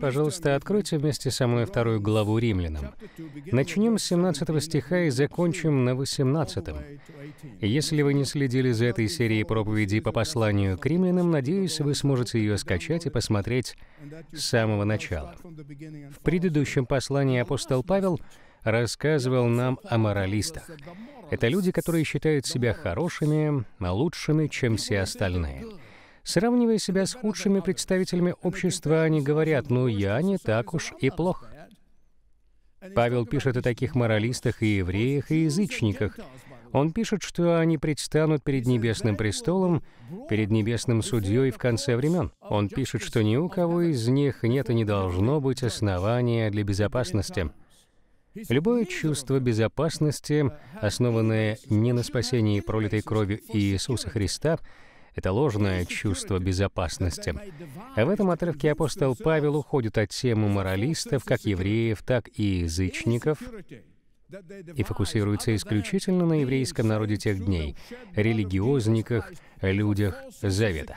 Пожалуйста, откройте вместе со мной вторую главу Римлянам. Начнем с 17 стиха и закончим на 18. Если вы не следили за этой серией проповедей по посланию к Римлянам, надеюсь, вы сможете ее скачать и посмотреть с самого начала. В предыдущем послании апостол Павел рассказывал нам о моралистах. Это люди, которые считают себя хорошими, а лучшими, чем все остальные — Сравнивая себя с худшими представителями общества, они говорят, ну я не так уж и плох. Павел пишет о таких моралистах и евреях, и язычниках. Он пишет, что они предстанут перед Небесным престолом, перед Небесным судьей в конце времен. Он пишет, что ни у кого из них нет и не должно быть основания для безопасности. Любое чувство безопасности, основанное не на спасении пролитой кровью Иисуса Христа, это ложное чувство безопасности. А в этом отрывке апостол Павел уходит от темы моралистов, как евреев, так и язычников, и фокусируется исключительно на еврейском народе тех дней, религиозниках, людях Завета.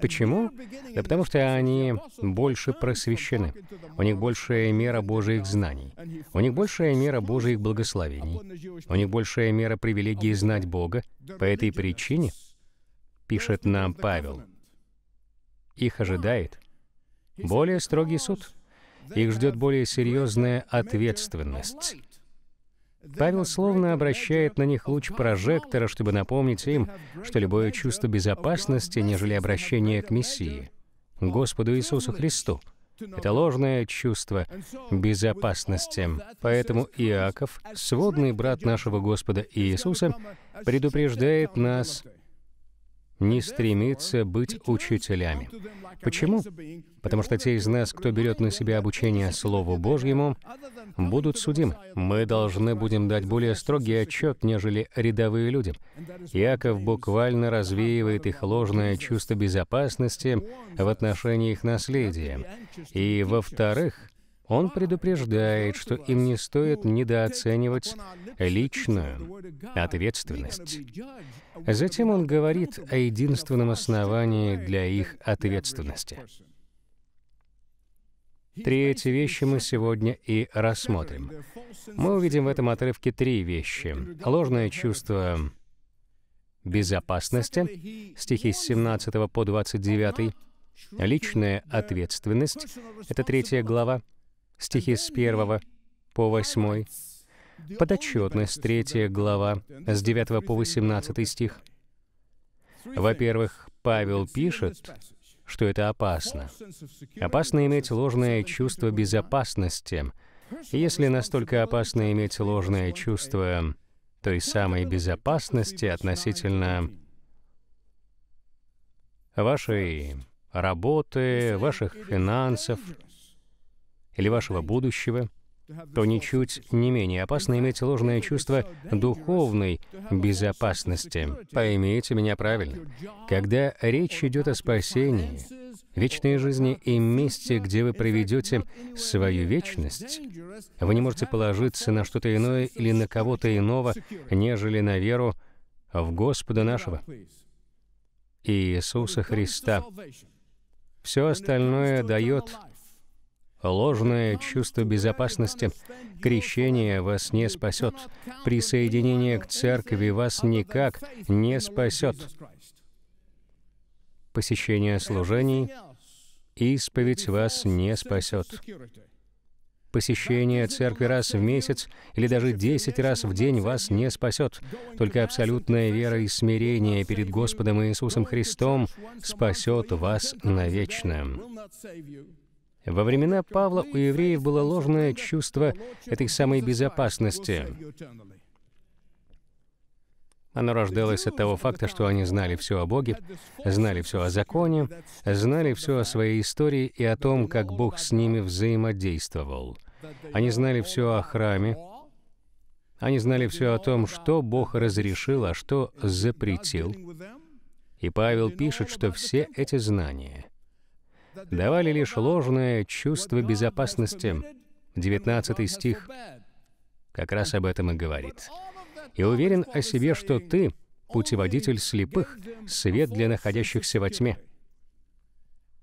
Почему? Да потому что они больше просвещены. У них большая мера Божьих знаний. У них большая мера Божьих благословений. У них большая мера привилегии знать Бога. По этой причине, пишет нам Павел, их ожидает более строгий суд. Их ждет более серьезная ответственность. Павел словно обращает на них луч прожектора, чтобы напомнить им, что любое чувство безопасности, нежели обращение к Мессии, Господу Иисусу Христу, это ложное чувство безопасности. Поэтому Иаков, сводный брат нашего Господа Иисуса, предупреждает нас не стремится быть учителями. Почему? Потому что те из нас, кто берет на себя обучение Слову Божьему, будут судим. Мы должны будем дать более строгий отчет, нежели рядовые люди. Яков буквально развеивает их ложное чувство безопасности в отношении их наследия. И, во-вторых, он предупреждает, что им не стоит недооценивать личную ответственность. Затем он говорит о единственном основании для их ответственности. Три эти вещи мы сегодня и рассмотрим. Мы увидим в этом отрывке три вещи. Ложное чувство безопасности, стихи с 17 по 29, личная ответственность, это третья глава, стихи с 1 по 8, подотчетность 3 глава с 9 по 18 стих. Во-первых, Павел пишет, что это опасно. Опасно иметь ложное чувство безопасности. если настолько опасно иметь ложное чувство той самой безопасности относительно вашей работы, ваших финансов, или вашего будущего, то ничуть не менее опасно иметь ложное чувство духовной безопасности. Поймите меня правильно. Когда речь идет о спасении, вечной жизни и месте, где вы проведете свою вечность, вы не можете положиться на что-то иное или на кого-то иного, нежели на веру в Господа нашего, Иисуса Христа. Все остальное дает Ложное чувство безопасности, крещение вас не спасет. Присоединение к церкви вас никак не спасет. Посещение служений, исповедь вас не спасет. Посещение церкви раз в месяц или даже десять раз в день вас не спасет. Только абсолютная вера и смирение перед Господом Иисусом Христом спасет вас навечно. Во времена Павла у евреев было ложное чувство этой самой безопасности. Оно рождалось от того факта, что они знали все о Боге, знали все о законе, знали все о своей истории и о том, как Бог с ними взаимодействовал. Они знали все о храме, они знали все о том, что Бог разрешил, а что запретил. И Павел пишет, что все эти знания давали лишь ложное чувство безопасности. 19 стих как раз об этом и говорит. «И уверен о себе, что ты — путеводитель слепых, свет для находящихся во тьме».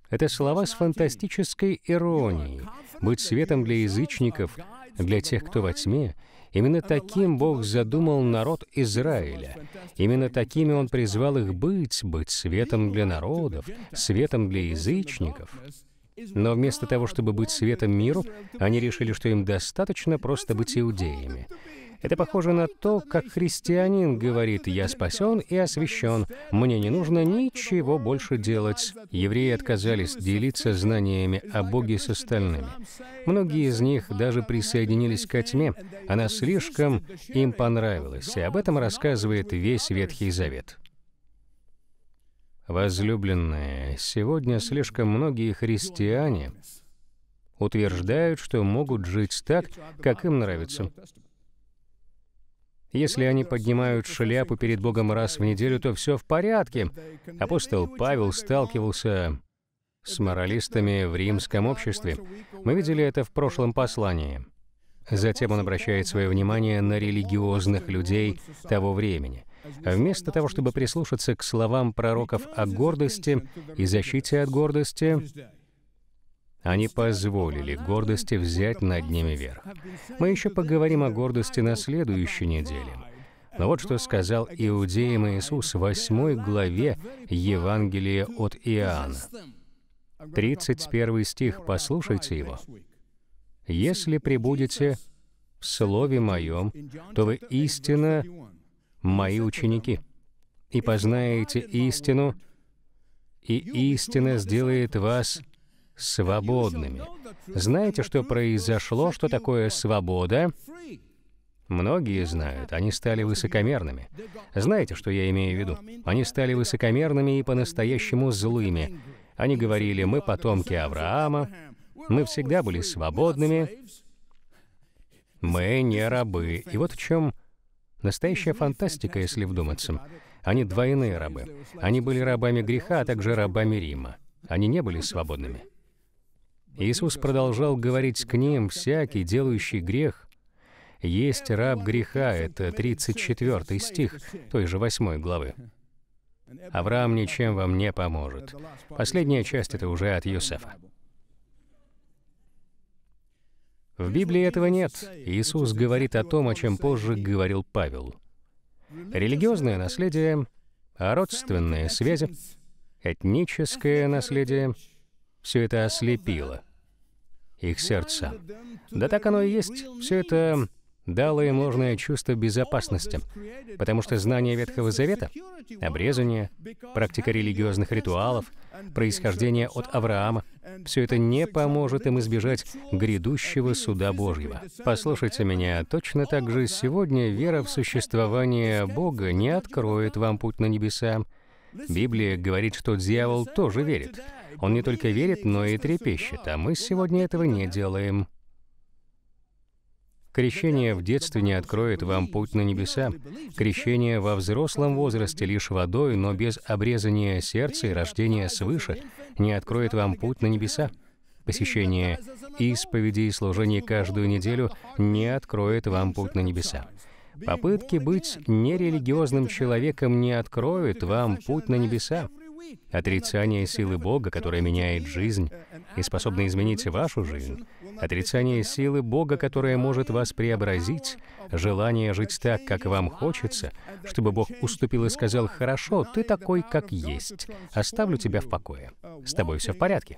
Это слова с фантастической иронией. Быть светом для язычников, для тех, кто во тьме, Именно таким Бог задумал народ Израиля. Именно такими Он призвал их быть, быть светом для народов, светом для язычников. Но вместо того, чтобы быть светом миру, они решили, что им достаточно просто быть иудеями. Это похоже на то, как христианин говорит «я спасен и освящен, мне не нужно ничего больше делать». Евреи отказались делиться знаниями о Боге с остальными. Многие из них даже присоединились ко тьме, она слишком им понравилась, и об этом рассказывает весь Ветхий Завет. Возлюбленные, сегодня слишком многие христиане утверждают, что могут жить так, как им нравится. Если они поднимают шляпу перед Богом раз в неделю, то все в порядке. Апостол Павел сталкивался с моралистами в римском обществе. Мы видели это в прошлом послании. Затем он обращает свое внимание на религиозных людей того времени. Вместо того, чтобы прислушаться к словам пророков о гордости и защите от гордости, они позволили гордости взять над ними верх. Мы еще поговорим о гордости на следующей неделе. Но вот что сказал иудеям Иисус в 8 главе Евангелия от Иоанна. 31 стих, послушайте его. «Если прибудете в Слове Моем, то вы истинно Мои ученики, и познаете истину, и истина сделает вас свободными. Знаете, что произошло, что такое свобода? Многие знают, они стали высокомерными. Знаете, что я имею в виду? Они стали высокомерными и по-настоящему злыми. Они говорили, мы потомки Авраама, мы всегда были свободными, мы не рабы. И вот в чем настоящая фантастика, если вдуматься. Они двойные рабы. Они были рабами греха, а также рабами Рима. Они не были свободными. Иисус продолжал говорить к ним, «Всякий, делающий грех, есть раб греха». Это 34 стих той же 8 главы. «Авраам ничем вам не поможет». Последняя часть — это уже от Юсефа. В Библии этого нет. Иисус говорит о том, о чем позже говорил Павел. Религиозное наследие, родственные связи, этническое наследие — все это ослепило их сердца. Да так оно и есть. Все это дало им ложное чувство безопасности, потому что знание Ветхого Завета, обрезание, практика религиозных ритуалов, происхождение от Авраама, все это не поможет им избежать грядущего суда Божьего. Послушайте меня, точно так же сегодня вера в существование Бога не откроет вам путь на небеса, Библия говорит, что дьявол тоже верит. Он не только верит, но и трепещет, а мы сегодня этого не делаем. Крещение в детстве не откроет вам путь на небеса. Крещение во взрослом возрасте лишь водой, но без обрезания сердца и рождения свыше не откроет вам путь на небеса. Посещение исповеди и служений каждую неделю не откроет вам путь на небеса. Попытки быть нерелигиозным человеком не откроют вам путь на небеса. Отрицание силы Бога, которая меняет жизнь, и способны изменить вашу жизнь, отрицание силы Бога, которая может вас преобразить, желание жить так, как вам хочется, чтобы Бог уступил и сказал, «Хорошо, ты такой, как есть, оставлю тебя в покое, с тобой все в порядке».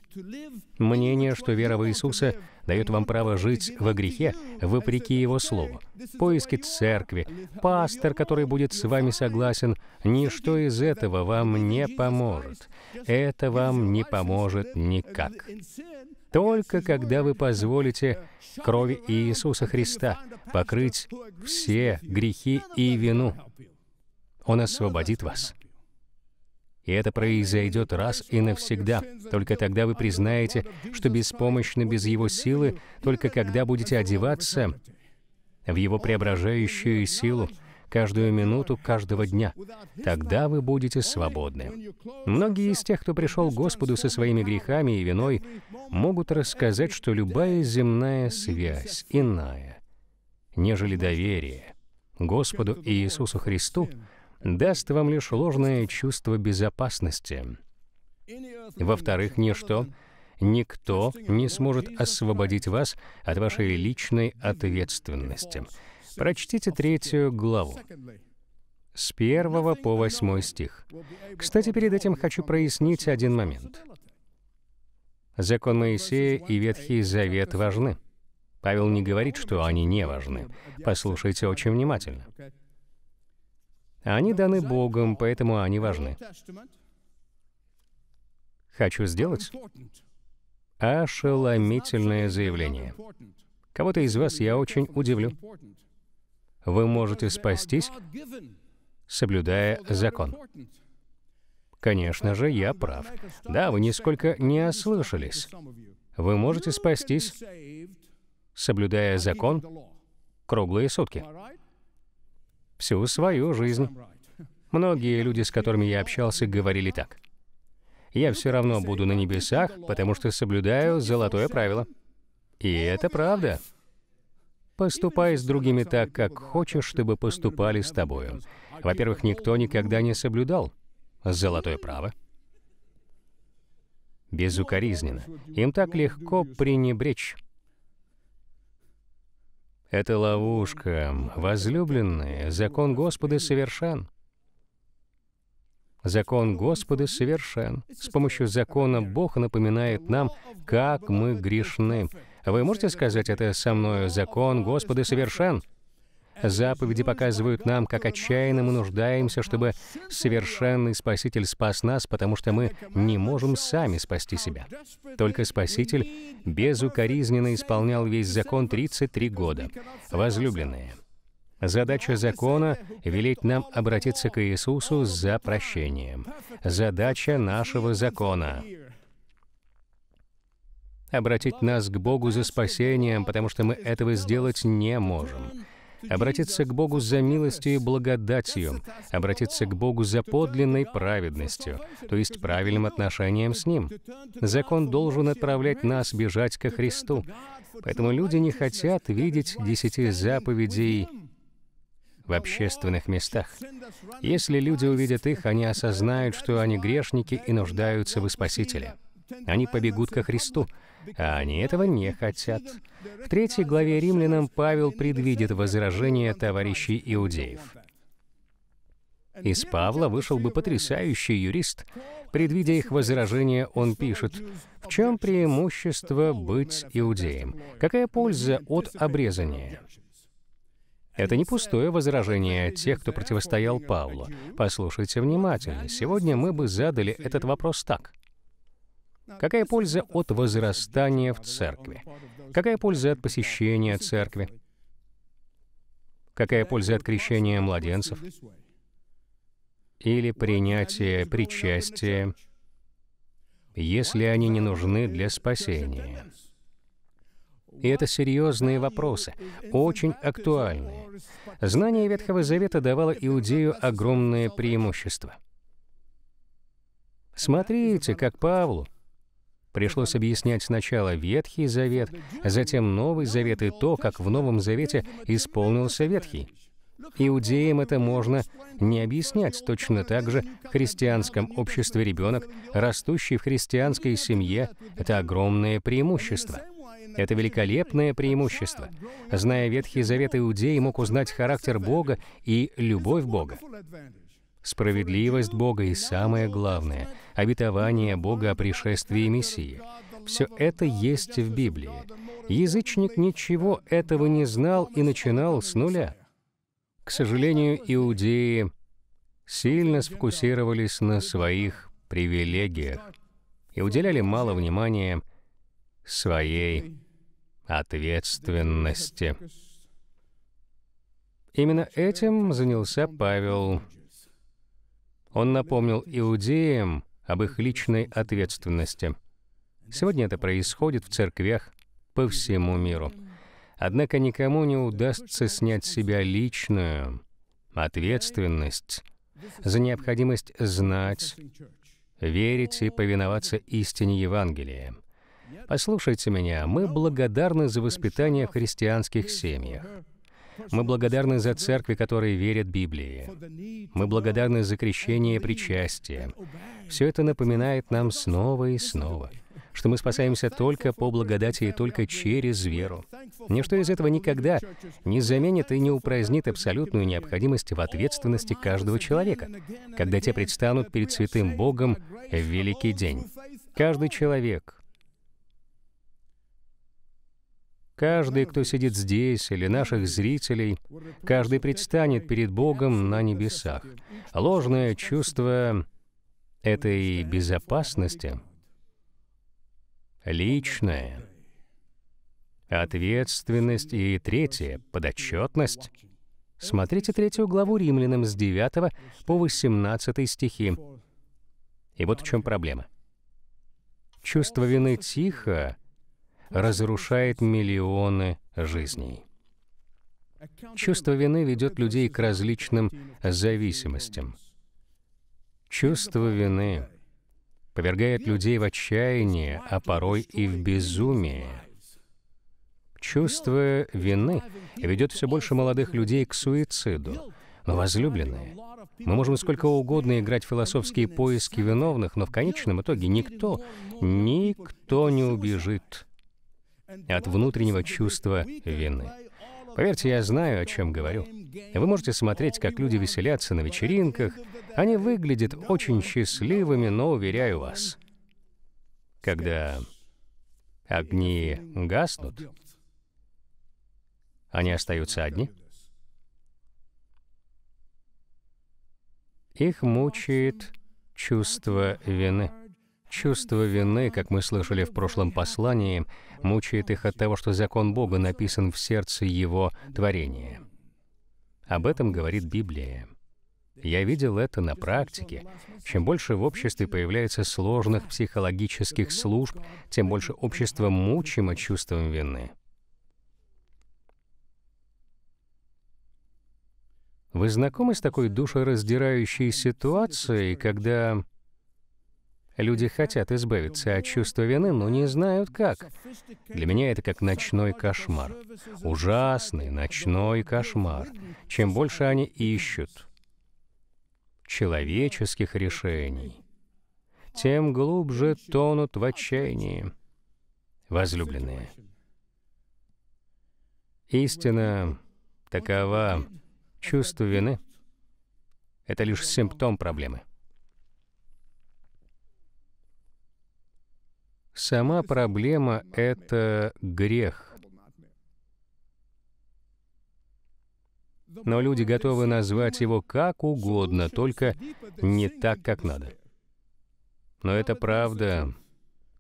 Мнение, что вера в Иисуса дает вам право жить во грехе, вопреки Его Слову. Поиски церкви, пастор, который будет с вами согласен, ничто из этого вам не поможет. Это вам не поможет никак. Только когда вы позволите крови Иисуса Христа покрыть все грехи и вину, Он освободит вас. И это произойдет раз и навсегда. Только тогда вы признаете, что беспомощны без Его силы, только когда будете одеваться в Его преображающую силу, каждую минуту каждого дня. Тогда вы будете свободны. Многие из тех, кто пришел к Господу со своими грехами и виной, могут рассказать, что любая земная связь иная, нежели доверие Господу Иисусу Христу, даст вам лишь ложное чувство безопасности. Во-вторых, ничто, никто не сможет освободить вас от вашей личной ответственности. Прочтите третью главу с 1 по 8 стих. Кстати, перед этим хочу прояснить один момент. Закон Моисея и Ветхий Завет важны. Павел не говорит, что они не важны. Послушайте очень внимательно. Они даны Богом, поэтому они важны. Хочу сделать ошеломительное заявление. Кого-то из вас я очень удивлю вы можете спастись, соблюдая закон. Конечно же, я прав. Да, вы нисколько не ослышались. Вы можете спастись, соблюдая закон круглые сутки. Всю свою жизнь. Многие люди, с которыми я общался, говорили так. Я все равно буду на небесах, потому что соблюдаю золотое правило. И это правда. Поступай с другими так, как хочешь, чтобы поступали с тобою. Во-первых, никто никогда не соблюдал золотое право. Безукоризненно. Им так легко пренебречь. Это ловушка. Возлюбленные, закон Господа совершен. Закон Господа совершен. С помощью закона Бог напоминает нам, как мы грешны. Вы можете сказать это со мною? Закон Господа совершен. Заповеди показывают нам, как отчаянно мы нуждаемся, чтобы совершенный Спаситель спас нас, потому что мы не можем сами спасти себя. Только Спаситель безукоризненно исполнял весь закон 33 года. Возлюбленные, задача закона — велеть нам обратиться к Иисусу за прощением. Задача нашего закона обратить нас к Богу за спасением, потому что мы этого сделать не можем. Обратиться к Богу за милостью и благодатью, обратиться к Богу за подлинной праведностью, то есть правильным отношением с Ним. Закон должен отправлять нас бежать ко Христу. Поэтому люди не хотят видеть десяти заповедей в общественных местах. Если люди увидят их, они осознают, что они грешники и нуждаются в Спасителе. Они побегут ко Христу, а они этого не хотят. В третьей главе римлянам Павел предвидит возражение товарищей иудеев. Из Павла вышел бы потрясающий юрист. Предвидя их возражения, он пишет, «В чем преимущество быть иудеем? Какая польза от обрезания?» Это не пустое возражение тех, кто противостоял Павлу. Послушайте внимательно. Сегодня мы бы задали этот вопрос так. Какая польза от возрастания в церкви? Какая польза от посещения церкви? Какая польза от крещения младенцев? Или принятия причастия, если они не нужны для спасения? И это серьезные вопросы, очень актуальные. Знание Ветхого Завета давало Иудею огромное преимущество. Смотрите, как Павлу, Пришлось объяснять сначала Ветхий Завет, затем Новый Завет и то, как в Новом Завете исполнился Ветхий. Иудеям это можно не объяснять. Точно так же в христианском обществе ребенок, растущий в христианской семье, это огромное преимущество. Это великолепное преимущество. Зная Ветхий Завет, иудеи мог узнать характер Бога и любовь Бога справедливость Бога и самое главное — обетование Бога о пришествии Мессии. Все это есть в Библии. Язычник ничего этого не знал и начинал с нуля. К сожалению, иудеи сильно сфокусировались на своих привилегиях и уделяли мало внимания своей ответственности. Именно этим занялся Павел он напомнил иудеям об их личной ответственности. Сегодня это происходит в церквях по всему миру. Однако никому не удастся снять с себя личную ответственность за необходимость знать, верить и повиноваться истине Евангелия. Послушайте меня, мы благодарны за воспитание в христианских семьях. Мы благодарны за церкви, которые верят Библии. Мы благодарны за крещение и причастие. Все это напоминает нам снова и снова что мы спасаемся только по благодати и только через веру. Ничто из этого никогда не заменит и не упразднит абсолютную необходимость в ответственности каждого человека, когда те предстанут перед святым Богом в великий день. Каждый человек, Каждый, кто сидит здесь, или наших зрителей, каждый предстанет перед Богом на небесах. Ложное чувство этой безопасности личное, ответственность и третье — подотчетность. Смотрите третью главу римлянам с 9 по 18 стихи. И вот в чем проблема. Чувство вины тихо разрушает миллионы жизней. Чувство вины ведет людей к различным зависимостям. Чувство вины повергает людей в отчаяние, а порой и в безумие. Чувство вины ведет все больше молодых людей к суициду. Но, возлюбленные, мы можем сколько угодно играть философские поиски виновных, но в конечном итоге никто, никто не убежит от внутреннего чувства вины. Поверьте, я знаю, о чем говорю. Вы можете смотреть, как люди веселятся на вечеринках. Они выглядят очень счастливыми, но, уверяю вас, когда огни гаснут, они остаются одни. Их мучает чувство вины. Чувство вины, как мы слышали в прошлом послании, мучает их от того, что закон Бога написан в сердце Его творения. Об этом говорит Библия. Я видел это на практике. Чем больше в обществе появляется сложных психологических служб, тем больше общество мучимо чувством вины. Вы знакомы с такой душераздирающей ситуацией, когда Люди хотят избавиться от чувства вины, но не знают как. Для меня это как ночной кошмар. Ужасный ночной кошмар. Чем больше они ищут человеческих решений, тем глубже тонут в отчаянии. Возлюбленные, истина такова. Чувство вины — это лишь симптом проблемы. Сама проблема — это грех. Но люди готовы назвать его как угодно, только не так, как надо. Но это правда.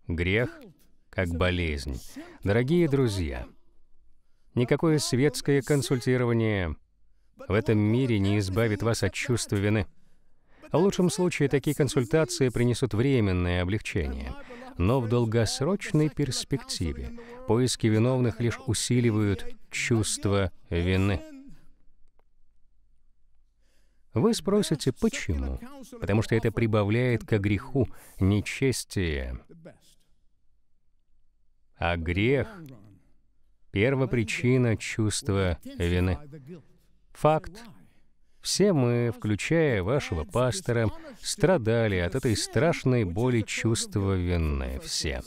Грех как болезнь. Дорогие друзья, никакое светское консультирование в этом мире не избавит вас от чувства вины. В лучшем случае такие консультации принесут временное облегчение, но в долгосрочной перспективе поиски виновных лишь усиливают чувство вины. Вы спросите, почему? Потому что это прибавляет к греху нечестие. А грех — первопричина чувства вины. Факт все мы, включая вашего пастора, страдали от этой страшной боли чувства вины. Все.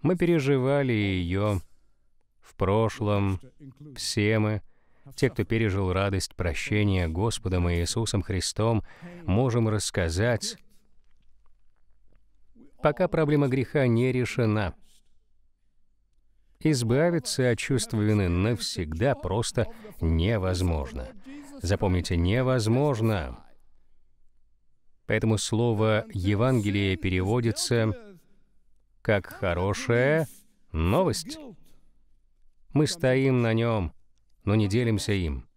Мы переживали ее в прошлом, все мы, те, кто пережил радость прощения Господом Иисусом Христом, можем рассказать, пока проблема греха не решена. Избавиться от чувства вины навсегда просто невозможно. Запомните, невозможно. Поэтому слово «Евангелие» переводится как «хорошая новость». Мы стоим на нем, но не делимся им.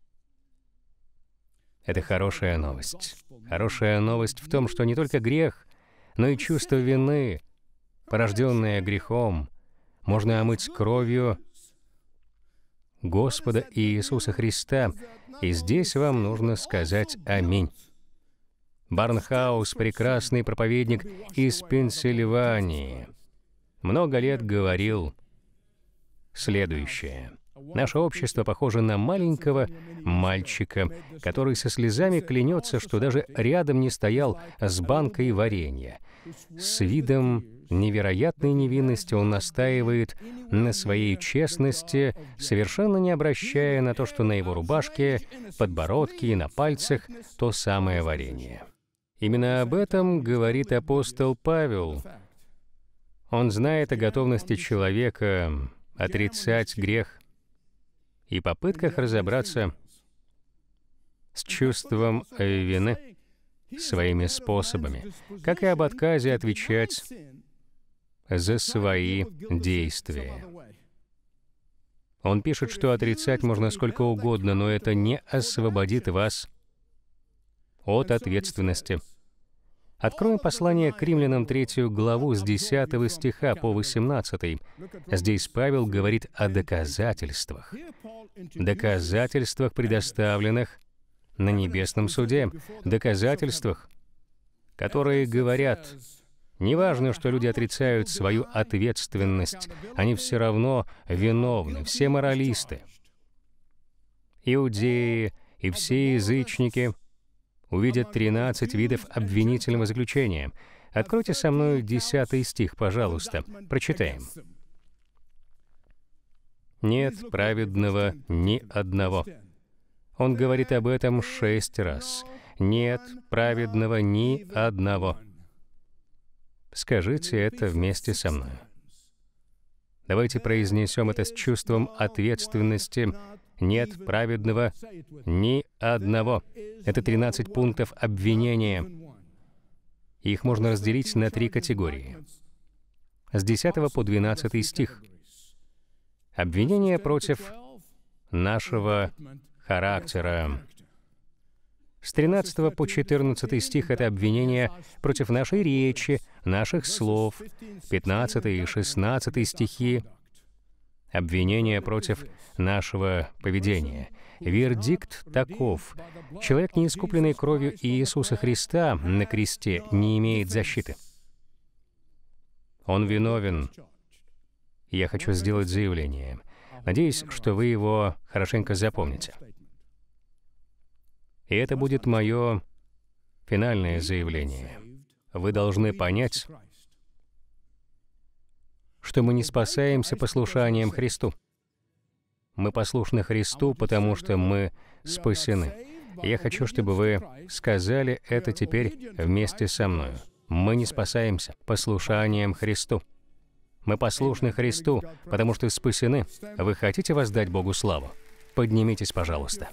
Это хорошая новость. Хорошая новость в том, что не только грех, но и чувство вины, порожденное грехом, можно омыть кровью Господа Иисуса Христа, и здесь вам нужно сказать «Аминь». Барнхаус — прекрасный проповедник из Пенсильвании. Много лет говорил следующее. Наше общество похоже на маленького мальчика, который со слезами клянется, что даже рядом не стоял с банкой варенья. С видом невероятной невинности он настаивает на своей честности, совершенно не обращая на то, что на его рубашке, подбородке и на пальцах то самое варенье. Именно об этом говорит апостол Павел. Он знает о готовности человека отрицать грех и попытках разобраться с чувством вины своими способами, как и об отказе отвечать за свои действия. Он пишет, что отрицать можно сколько угодно, но это не освободит вас от ответственности. Откроем послание к римлянам 3 главу с 10 стиха по 18. Здесь Павел говорит о доказательствах. Доказательствах, предоставленных на небесном суде, доказательствах, которые говорят, неважно, что люди отрицают свою ответственность, они все равно виновны, все моралисты. Иудеи и все язычники увидят 13 видов обвинительного заключения. Откройте со мной 10 стих, пожалуйста. Прочитаем. «Нет праведного ни одного». Он говорит об этом шесть раз. Нет праведного ни одного. Скажите это вместе со мной. Давайте произнесем это с чувством ответственности. Нет праведного ни одного. Это 13 пунктов обвинения. Их можно разделить на три категории. С 10 по 12 стих. Обвинение против нашего характера. С 13 по 14 стих — это обвинение против нашей речи, наших слов. 15 и 16 стихи — обвинение против нашего поведения. Вердикт таков. Человек, не искупленный кровью Иисуса Христа на кресте, не имеет защиты. Он виновен. Я хочу сделать заявление. Надеюсь, что вы его хорошенько запомните. И это будет мое финальное заявление. Вы должны понять, что мы не спасаемся послушанием Христу. Мы послушны Христу, потому что мы спасены. Я хочу, чтобы вы сказали это теперь вместе со мной. Мы не спасаемся послушанием Христу. Мы послушны Христу, потому что спасены. Вы хотите воздать Богу славу? Поднимитесь, пожалуйста.